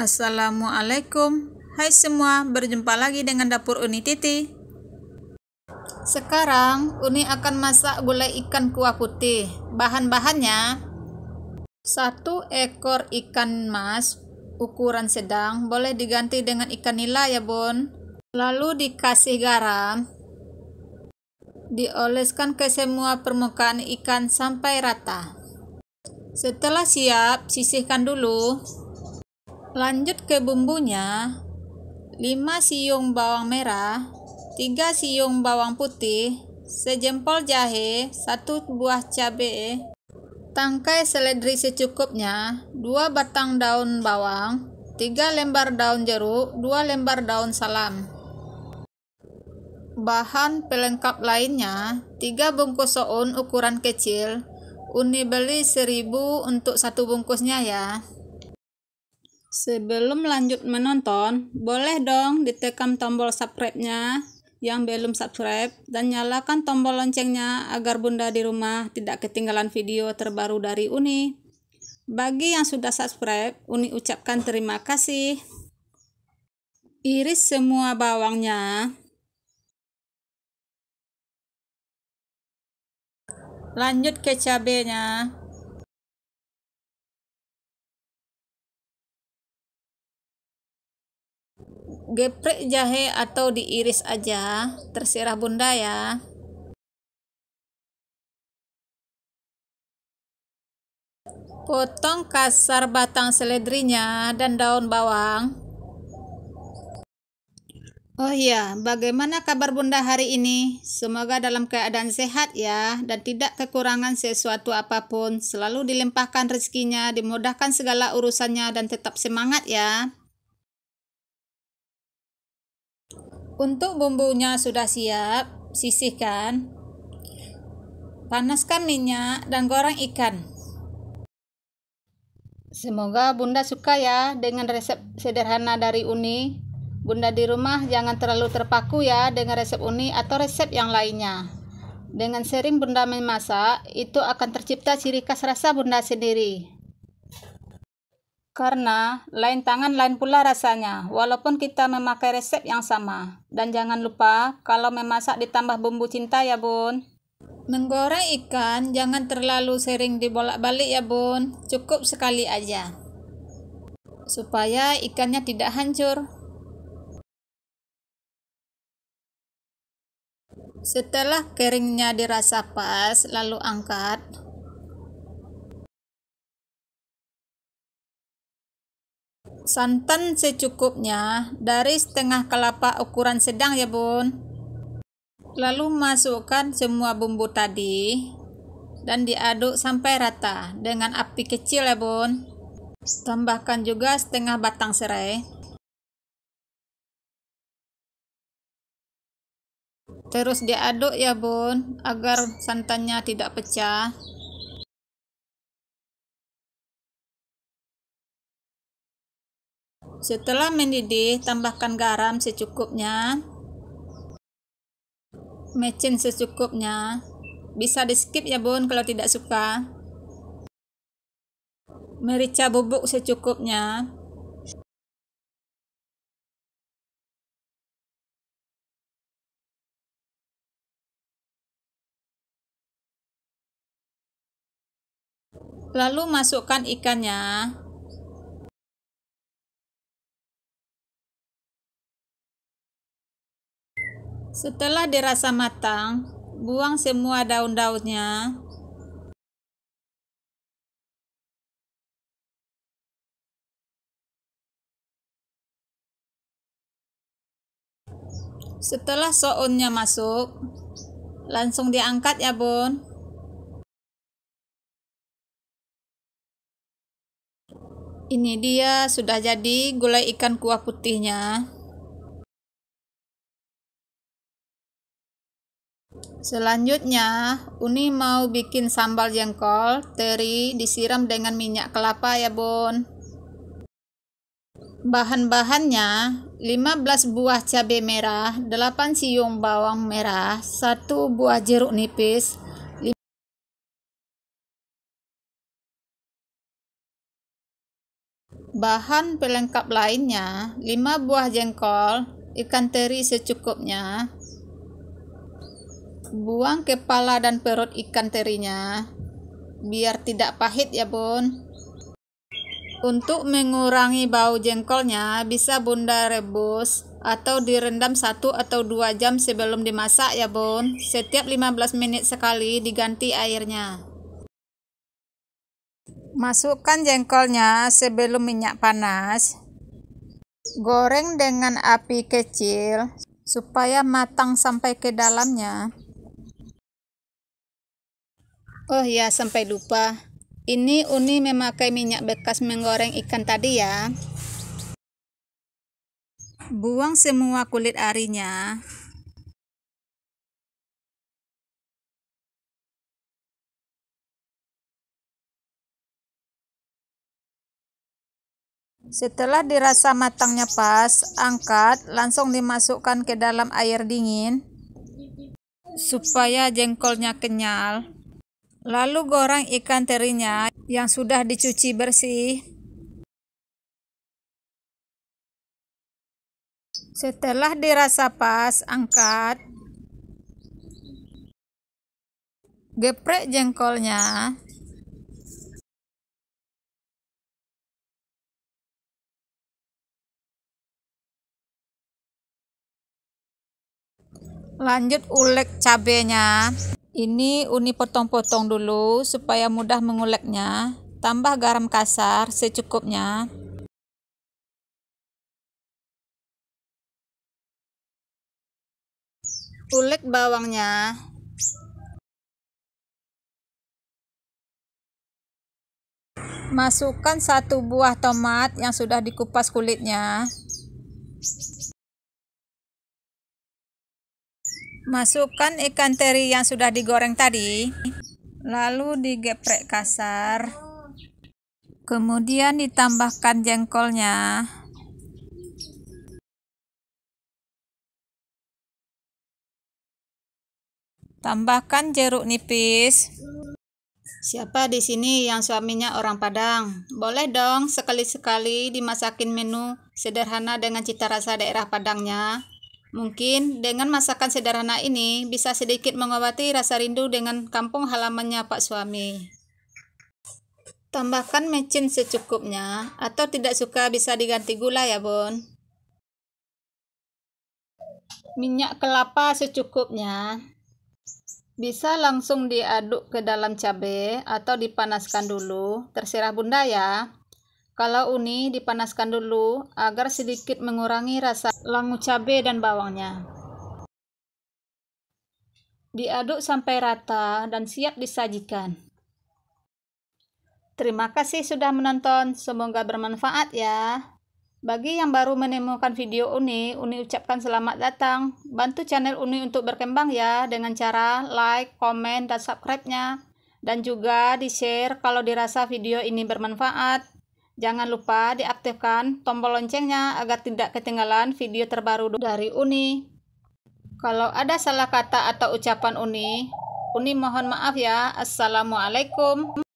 Assalamualaikum Hai semua, berjumpa lagi dengan dapur Uni Titi Sekarang Uni akan masak gulai ikan kuah putih Bahan-bahannya Satu ekor ikan mas ukuran sedang boleh diganti dengan ikan nila ya bun Lalu dikasih garam dioleskan ke semua permukaan ikan sampai rata. Setelah siap, sisihkan dulu. Lanjut ke bumbunya. 5 siung bawang merah, 3 siung bawang putih, sejempol jahe, 1 buah cabai, tangkai seledri secukupnya, 2 batang daun bawang, 3 lembar daun jeruk, 2 lembar daun salam. Bahan pelengkap lainnya, 3 bungkus soun ukuran kecil, Uni beli 1000 untuk satu bungkusnya ya. Sebelum lanjut menonton, boleh dong ditekan tombol subscribe-nya yang belum subscribe dan nyalakan tombol loncengnya agar bunda di rumah tidak ketinggalan video terbaru dari Uni. Bagi yang sudah subscribe, Uni ucapkan terima kasih. Iris semua bawangnya. Lanjut ke cabenya. geprek jahe atau diiris aja terserah bunda ya potong kasar batang seledrinya dan daun bawang oh iya bagaimana kabar bunda hari ini semoga dalam keadaan sehat ya dan tidak kekurangan sesuatu apapun selalu dilimpahkan rezekinya dimudahkan segala urusannya dan tetap semangat ya Untuk bumbunya sudah siap, sisihkan. Panaskan minyak dan goreng ikan. Semoga Bunda suka ya dengan resep sederhana dari Uni. Bunda di rumah jangan terlalu terpaku ya dengan resep Uni atau resep yang lainnya. Dengan sering Bunda memasak, itu akan tercipta ciri khas rasa Bunda sendiri. Karena lain tangan lain pula rasanya, walaupun kita memakai resep yang sama. Dan jangan lupa, kalau memasak ditambah bumbu cinta ya bun. Menggoreng ikan jangan terlalu sering dibolak-balik ya bun, cukup sekali aja. Supaya ikannya tidak hancur. Setelah keringnya dirasa pas, lalu angkat. santan secukupnya dari setengah kelapa ukuran sedang ya bun lalu masukkan semua bumbu tadi dan diaduk sampai rata dengan api kecil ya bun tambahkan juga setengah batang serai terus diaduk ya bun agar santannya tidak pecah Setelah mendidih, tambahkan garam secukupnya, mecin secukupnya. Bisa di skip ya bun kalau tidak suka. Merica bubuk secukupnya. Lalu masukkan ikannya. Setelah dirasa matang, buang semua daun-daunnya. Setelah soonnya masuk, langsung diangkat ya bun. Ini dia sudah jadi gulai ikan kuah putihnya. Selanjutnya, Uni mau bikin sambal jengkol, teri disiram dengan minyak kelapa ya bun. Bahan-bahannya 15 buah cabai merah, 8 siung bawang merah, 1 buah jeruk nipis, Bahan pelengkap lainnya 5 buah jengkol, ikan teri secukupnya, Buang kepala dan perut ikan terinya biar tidak pahit ya bun. Untuk mengurangi bau jengkolnya bisa bunda rebus atau direndam satu atau dua jam sebelum dimasak ya bun. Setiap 15 menit sekali diganti airnya. Masukkan jengkolnya sebelum minyak panas. Goreng dengan api kecil supaya matang sampai ke dalamnya. Oh ya, sampai lupa. Ini Uni memakai minyak bekas menggoreng ikan tadi ya. Buang semua kulit arinya. Setelah dirasa matangnya pas, angkat, langsung dimasukkan ke dalam air dingin supaya jengkolnya kenyal. Lalu goreng ikan terinya yang sudah dicuci bersih. Setelah dirasa pas, angkat. Geprek jengkolnya. Lanjut ulek cabenya. Ini uni potong-potong dulu supaya mudah menguleknya. Tambah garam kasar secukupnya. Ulek bawangnya. Masukkan satu buah tomat yang sudah dikupas kulitnya. Masukkan ikan teri yang sudah digoreng tadi, lalu digeprek kasar. Kemudian ditambahkan jengkolnya. Tambahkan jeruk nipis. Siapa di sini yang suaminya orang Padang? Boleh dong sekali-sekali dimasakin menu sederhana dengan cita rasa daerah Padangnya. Mungkin dengan masakan sederhana ini bisa sedikit mengobati rasa rindu dengan kampung halamannya Pak suami. Tambahkan mecin secukupnya atau tidak suka bisa diganti gula ya, Bun. Minyak kelapa secukupnya. Bisa langsung diaduk ke dalam cabai atau dipanaskan dulu, terserah Bunda ya. Kalau uni dipanaskan dulu agar sedikit mengurangi rasa langu cabe dan bawangnya. Diaduk sampai rata dan siap disajikan. Terima kasih sudah menonton, semoga bermanfaat ya. Bagi yang baru menemukan video Uni, Uni ucapkan selamat datang. Bantu channel Uni untuk berkembang ya dengan cara like, komen, dan subscribe-nya. Dan juga di-share kalau dirasa video ini bermanfaat. Jangan lupa diaktifkan tombol loncengnya agar tidak ketinggalan video terbaru dari Uni. Kalau ada salah kata atau ucapan Uni, Uni mohon maaf ya. Assalamualaikum.